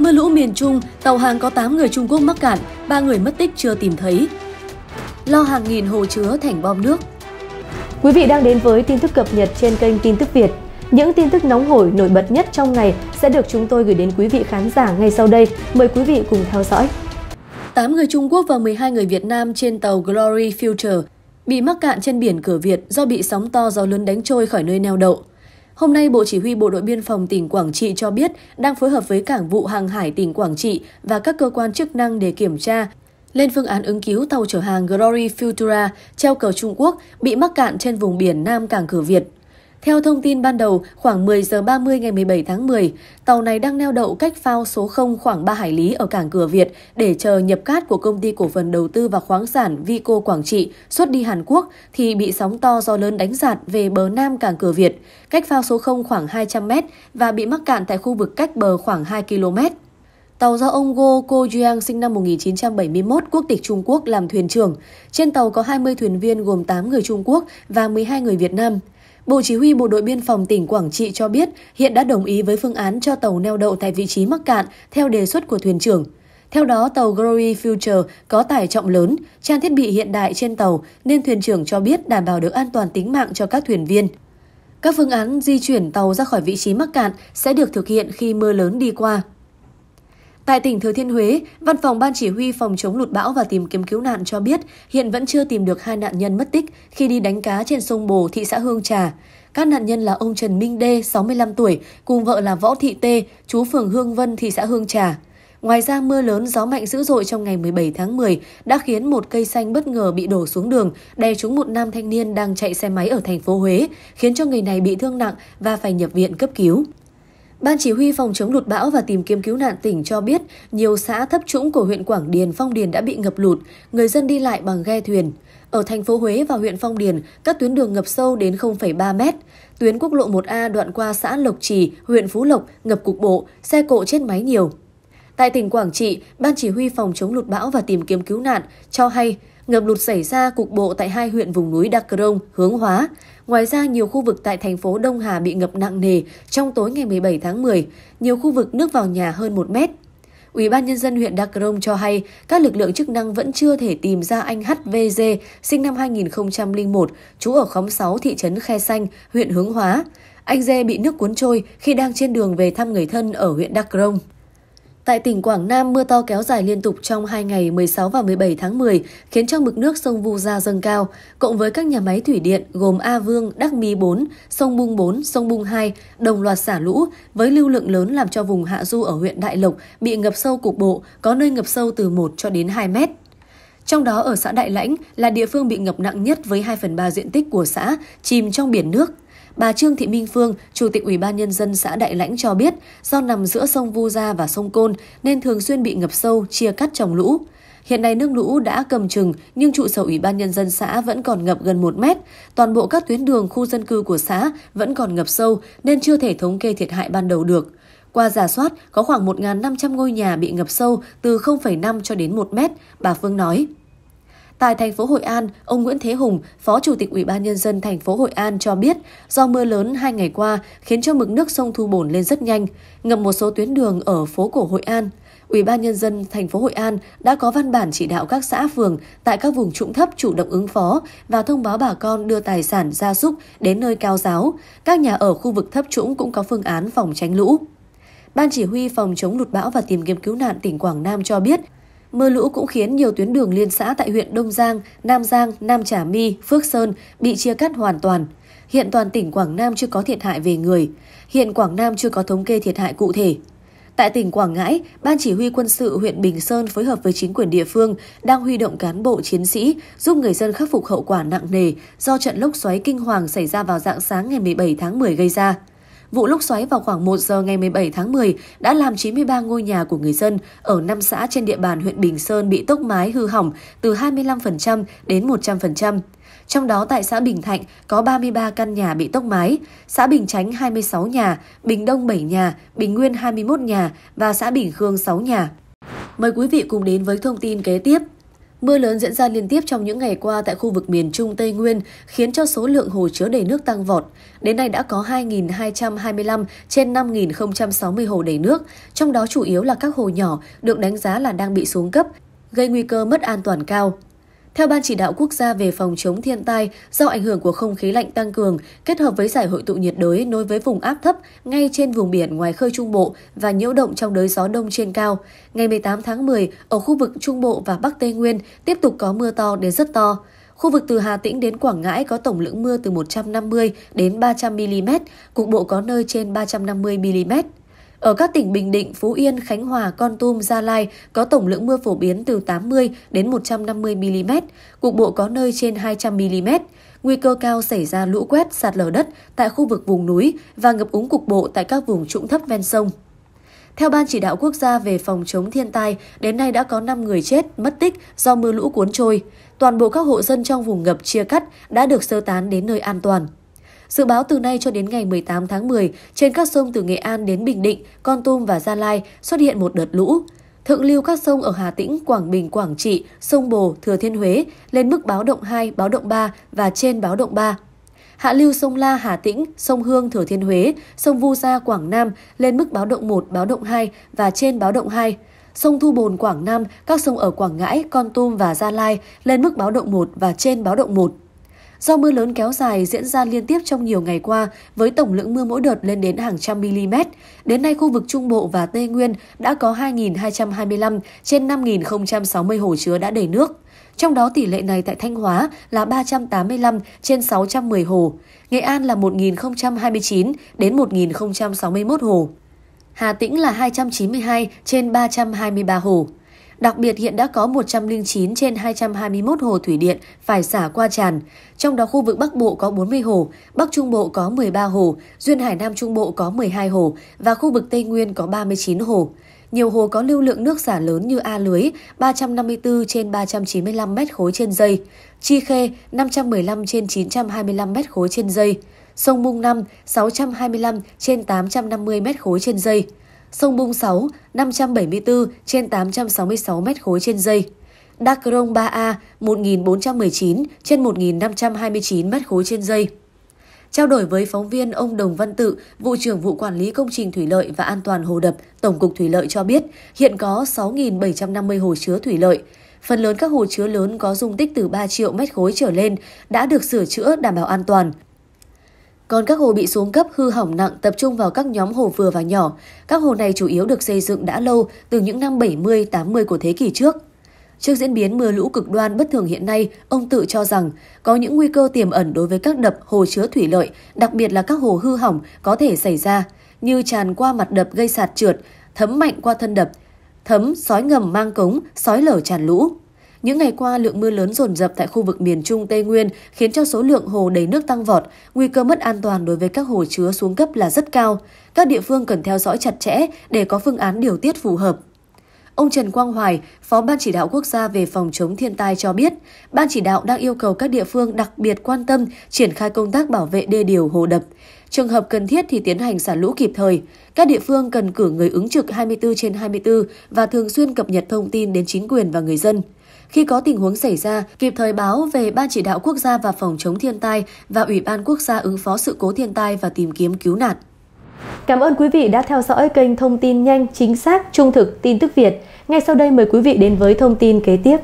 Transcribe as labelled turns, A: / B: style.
A: Mưa lũ miền Trung, tàu hàng có 8 người Trung Quốc mắc cạn, 3 người mất tích chưa tìm thấy. Lo hàng nghìn hồ chứa thành bom nước. Quý vị đang đến với tin tức cập nhật trên kênh Tin tức Việt. Những tin tức nóng hổi nổi bật nhất trong ngày sẽ được chúng tôi gửi đến quý vị khán giả ngay sau đây. Mời quý vị cùng theo dõi. 8 người Trung Quốc và 12 người Việt Nam trên tàu Glory Future bị mắc cạn trên biển cửa Việt do bị sóng to gió lớn đánh trôi khỏi nơi neo đậu. Hôm nay, Bộ Chỉ huy Bộ đội Biên phòng tỉnh Quảng Trị cho biết đang phối hợp với Cảng vụ Hàng hải tỉnh Quảng Trị và các cơ quan chức năng để kiểm tra, lên phương án ứng cứu tàu chở hàng Glory Futura treo cờ Trung Quốc bị mắc cạn trên vùng biển Nam Cảng Cửa Việt. Theo thông tin ban đầu, khoảng 10 giờ 30 ngày 17 tháng 10, tàu này đang neo đậu cách phao số 0 khoảng 3 hải lý ở cảng cửa Việt để chờ nhập cát của công ty cổ phần đầu tư và khoáng sản Vico Quảng Trị xuất đi Hàn Quốc thì bị sóng to do lớn đánh giạt về bờ nam cảng cửa Việt, cách phao số 0 khoảng 200 m và bị mắc cạn tại khu vực cách bờ khoảng 2 km. Tàu do ông Go Ko Jiang sinh năm 1971 quốc tịch Trung Quốc làm thuyền trưởng. Trên tàu có 20 thuyền viên gồm 8 người Trung Quốc và 12 người Việt Nam. Bộ Chỉ huy Bộ đội Biên phòng tỉnh Quảng Trị cho biết hiện đã đồng ý với phương án cho tàu neo đậu tại vị trí mắc cạn theo đề xuất của thuyền trưởng. Theo đó, tàu Glory Future có tải trọng lớn, trang thiết bị hiện đại trên tàu nên thuyền trưởng cho biết đảm bảo được an toàn tính mạng cho các thuyền viên. Các phương án di chuyển tàu ra khỏi vị trí mắc cạn sẽ được thực hiện khi mưa lớn đi qua. Tại tỉnh Thừa Thiên Huế, Văn phòng Ban Chỉ huy Phòng chống lụt bão và tìm kiếm cứu nạn cho biết hiện vẫn chưa tìm được hai nạn nhân mất tích khi đi đánh cá trên sông Bồ, thị xã Hương Trà. Các nạn nhân là ông Trần Minh Đê, 65 tuổi, cùng vợ là Võ Thị Tê, chú phường Hương Vân, thị xã Hương Trà. Ngoài ra, mưa lớn gió mạnh dữ dội trong ngày 17 tháng 10 đã khiến một cây xanh bất ngờ bị đổ xuống đường, đè trúng một nam thanh niên đang chạy xe máy ở thành phố Huế, khiến cho người này bị thương nặng và phải nhập viện cấp cứu. Ban chỉ huy phòng chống lụt bão và tìm kiếm cứu nạn tỉnh cho biết nhiều xã thấp trũng của huyện Quảng Điền, Phong Điền đã bị ngập lụt, người dân đi lại bằng ghe thuyền. Ở thành phố Huế và huyện Phong Điền, các tuyến đường ngập sâu đến 0,3 mét. Tuyến quốc lộ 1A đoạn qua xã Lộc Trì, huyện Phú Lộc ngập cục bộ, xe cộ chết máy nhiều. Tại tỉnh Quảng Trị, Ban chỉ huy phòng chống lụt bão và tìm kiếm cứu nạn cho hay Ngập lụt xảy ra cục bộ tại hai huyện vùng núi Đắk Rông, Hướng Hóa. Ngoài ra, nhiều khu vực tại thành phố Đông Hà bị ngập nặng nề trong tối ngày 17 tháng 10, nhiều khu vực nước vào nhà hơn 1 mét. Ủy ban nhân dân huyện Đắk Rông cho hay các lực lượng chức năng vẫn chưa thể tìm ra anh HVG sinh năm 2001, trú ở khóm 6 thị trấn Khe Xanh, huyện Hướng Hóa. Anh Dê bị nước cuốn trôi khi đang trên đường về thăm người thân ở huyện Đắk Rông. Tại tỉnh Quảng Nam, mưa to kéo dài liên tục trong 2 ngày 16 và 17 tháng 10 khiến cho mực nước sông Vu Gia dâng cao, cộng với các nhà máy thủy điện gồm A Vương, Đắc Mi 4, sông Bung 4, sông Bung 2 đồng loạt xả lũ với lưu lượng lớn làm cho vùng hạ du ở huyện Đại Lộc bị ngập sâu cục bộ, có nơi ngập sâu từ 1 cho đến 2 mét. Trong đó ở xã Đại Lãnh là địa phương bị ngập nặng nhất với 2 phần 3 diện tích của xã chìm trong biển nước. Bà Trương Thị Minh Phương, Chủ tịch Ủy ban Nhân dân xã Đại Lãnh cho biết, do nằm giữa sông Vu Gia và sông Côn nên thường xuyên bị ngập sâu, chia cắt trồng lũ. Hiện nay nước lũ đã cầm chừng nhưng trụ sở Ủy ban Nhân dân xã vẫn còn ngập gần 1 mét. Toàn bộ các tuyến đường khu dân cư của xã vẫn còn ngập sâu nên chưa thể thống kê thiệt hại ban đầu được. Qua giả soát, có khoảng 1.500 ngôi nhà bị ngập sâu từ 0,5 cho đến 1 mét, bà Phương nói. Tại thành phố Hội An, ông Nguyễn Thế Hùng, Phó Chủ tịch Ủy ban nhân dân thành phố Hội An cho biết, do mưa lớn hai ngày qua khiến cho mực nước sông Thu Bồn lên rất nhanh, ngập một số tuyến đường ở phố cổ Hội An. Ủy ban nhân dân thành phố Hội An đã có văn bản chỉ đạo các xã phường tại các vùng trũng thấp chủ động ứng phó và thông báo bà con đưa tài sản gia súc đến nơi cao giáo. Các nhà ở khu vực thấp trũng cũng có phương án phòng tránh lũ. Ban chỉ huy phòng chống lụt bão và tìm kiếm cứu nạn tỉnh Quảng Nam cho biết, Mưa lũ cũng khiến nhiều tuyến đường liên xã tại huyện Đông Giang, Nam Giang, Nam Trà My, Phước Sơn bị chia cắt hoàn toàn. Hiện toàn tỉnh Quảng Nam chưa có thiệt hại về người. Hiện Quảng Nam chưa có thống kê thiệt hại cụ thể. Tại tỉnh Quảng Ngãi, Ban Chỉ huy quân sự huyện Bình Sơn phối hợp với chính quyền địa phương đang huy động cán bộ chiến sĩ giúp người dân khắc phục hậu quả nặng nề do trận lốc xoáy kinh hoàng xảy ra vào dạng sáng ngày 17 tháng 10 gây ra. Vụ lốc xoáy vào khoảng 1 giờ ngày 17 tháng 10 đã làm 93 ngôi nhà của người dân ở 5 xã trên địa bàn huyện Bình Sơn bị tốc mái hư hỏng từ 25% đến 100%. Trong đó tại xã Bình Thạnh có 33 căn nhà bị tốc mái, xã Bình Chánh 26 nhà, Bình Đông 7 nhà, Bình Nguyên 21 nhà và xã Bình Khương 6 nhà. Mời quý vị cùng đến với thông tin kế tiếp. Mưa lớn diễn ra liên tiếp trong những ngày qua tại khu vực miền Trung Tây Nguyên khiến cho số lượng hồ chứa đầy nước tăng vọt. Đến nay đã có 2.225 trên 5.060 hồ đầy nước, trong đó chủ yếu là các hồ nhỏ được đánh giá là đang bị xuống cấp, gây nguy cơ mất an toàn cao. Theo Ban Chỉ đạo Quốc gia về phòng chống thiên tai, do ảnh hưởng của không khí lạnh tăng cường, kết hợp với giải hội tụ nhiệt đới nối với vùng áp thấp ngay trên vùng biển ngoài khơi Trung Bộ và nhiễu động trong đới gió đông trên cao, ngày 18 tháng 10, ở khu vực Trung Bộ và Bắc Tây Nguyên tiếp tục có mưa to đến rất to. Khu vực từ Hà Tĩnh đến Quảng Ngãi có tổng lượng mưa từ 150 đến 300 mm, cục bộ có nơi trên 350 mm. Ở các tỉnh Bình Định, Phú Yên, Khánh Hòa, Con Tum, Gia Lai có tổng lượng mưa phổ biến từ 80 đến 150 mm, cục bộ có nơi trên 200 mm. Nguy cơ cao xảy ra lũ quét, sạt lở đất tại khu vực vùng núi và ngập úng cục bộ tại các vùng trũng thấp ven sông. Theo Ban Chỉ đạo Quốc gia về phòng chống thiên tai, đến nay đã có 5 người chết, mất tích do mưa lũ cuốn trôi. Toàn bộ các hộ dân trong vùng ngập chia cắt đã được sơ tán đến nơi an toàn. Dự báo từ nay cho đến ngày 18 tháng 10, trên các sông từ Nghệ An đến Bình Định, Con Tum và Gia Lai xuất hiện một đợt lũ. Thượng lưu các sông ở Hà Tĩnh, Quảng Bình, Quảng Trị, sông Bồ, Thừa Thiên Huế lên mức báo động 2, báo động 3 và trên báo động 3. Hạ lưu sông La Hà Tĩnh, sông Hương Thừa Thiên Huế, sông Vu Gia Quảng Nam lên mức báo động 1, báo động 2 và trên báo động 2. Sông Thu Bồn Quảng Nam, các sông ở Quảng Ngãi, Con Tum và Gia Lai lên mức báo động 1 và trên báo động 1. Do mưa lớn kéo dài diễn ra liên tiếp trong nhiều ngày qua với tổng lượng mưa mỗi đợt lên đến hàng trăm mm, đến nay khu vực Trung Bộ và Tây Nguyên đã có 2.225 trên 5.060 hồ chứa đã đầy nước. Trong đó tỷ lệ này tại Thanh Hóa là 385 trên 610 hồ, Nghệ An là 1.029 đến 1.061 hồ. Hà Tĩnh là 292 trên 323 hồ. Đặc biệt hiện đã có 109 trên 221 hồ thủy điện phải xả qua tràn, trong đó khu vực Bắc Bộ có 40 hồ, Bắc Trung Bộ có 13 hồ, Duyên Hải Nam Trung Bộ có 12 hồ và khu vực Tây Nguyên có 39 hồ. Nhiều hồ có lưu lượng nước xả lớn như A Lưới 354 trên 395 m khối trên giây, Chi Khê 515 trên 925 m khối trên giây, sông Mung 5 625 trên 850 m khối trên giây sông Bung 6 574 trên 866 mét khối trên giây, Đắk Rông 3A 1419 trên 1529 mét khối trên dây. Trao đổi với phóng viên ông Đồng Văn Tự, vụ trưởng vụ quản lý công trình thủy lợi và an toàn hồ đập, Tổng cục Thủy lợi cho biết hiện có 6.750 hồ chứa thủy lợi. Phần lớn các hồ chứa lớn có dung tích từ 3 triệu mét khối trở lên đã được sửa chữa đảm bảo an toàn. Còn các hồ bị xuống cấp hư hỏng nặng tập trung vào các nhóm hồ vừa và nhỏ. Các hồ này chủ yếu được xây dựng đã lâu, từ những năm 70-80 của thế kỷ trước. Trước diễn biến mưa lũ cực đoan bất thường hiện nay, ông tự cho rằng có những nguy cơ tiềm ẩn đối với các đập hồ chứa thủy lợi, đặc biệt là các hồ hư hỏng có thể xảy ra, như tràn qua mặt đập gây sạt trượt, thấm mạnh qua thân đập, thấm sói ngầm mang cống, sói lở tràn lũ. Những ngày qua, lượng mưa lớn rồn rập tại khu vực miền Trung Tây Nguyên khiến cho số lượng hồ đầy nước tăng vọt, nguy cơ mất an toàn đối với các hồ chứa xuống cấp là rất cao. Các địa phương cần theo dõi chặt chẽ để có phương án điều tiết phù hợp. Ông Trần Quang Hoài, Phó Ban Chỉ đạo Quốc gia về phòng chống thiên tai cho biết, Ban Chỉ đạo đang yêu cầu các địa phương đặc biệt quan tâm triển khai công tác bảo vệ đê điều hồ đập. Trường hợp cần thiết thì tiến hành xả lũ kịp thời. Các địa phương cần cử người ứng trực 24 trên 24 và thường xuyên cập nhật thông tin đến chính quyền và người dân. Khi có tình huống xảy ra, kịp thời báo về Ban Chỉ đạo Quốc gia và Phòng chống thiên tai và Ủy ban Quốc gia ứng phó sự cố thiên tai và tìm kiếm cứu nạn. Cảm ơn quý vị đã theo dõi kênh thông tin nhanh, chính xác, trung thực, tin tức Việt. Ngay sau đây mời quý vị đến với thông tin kế tiếp.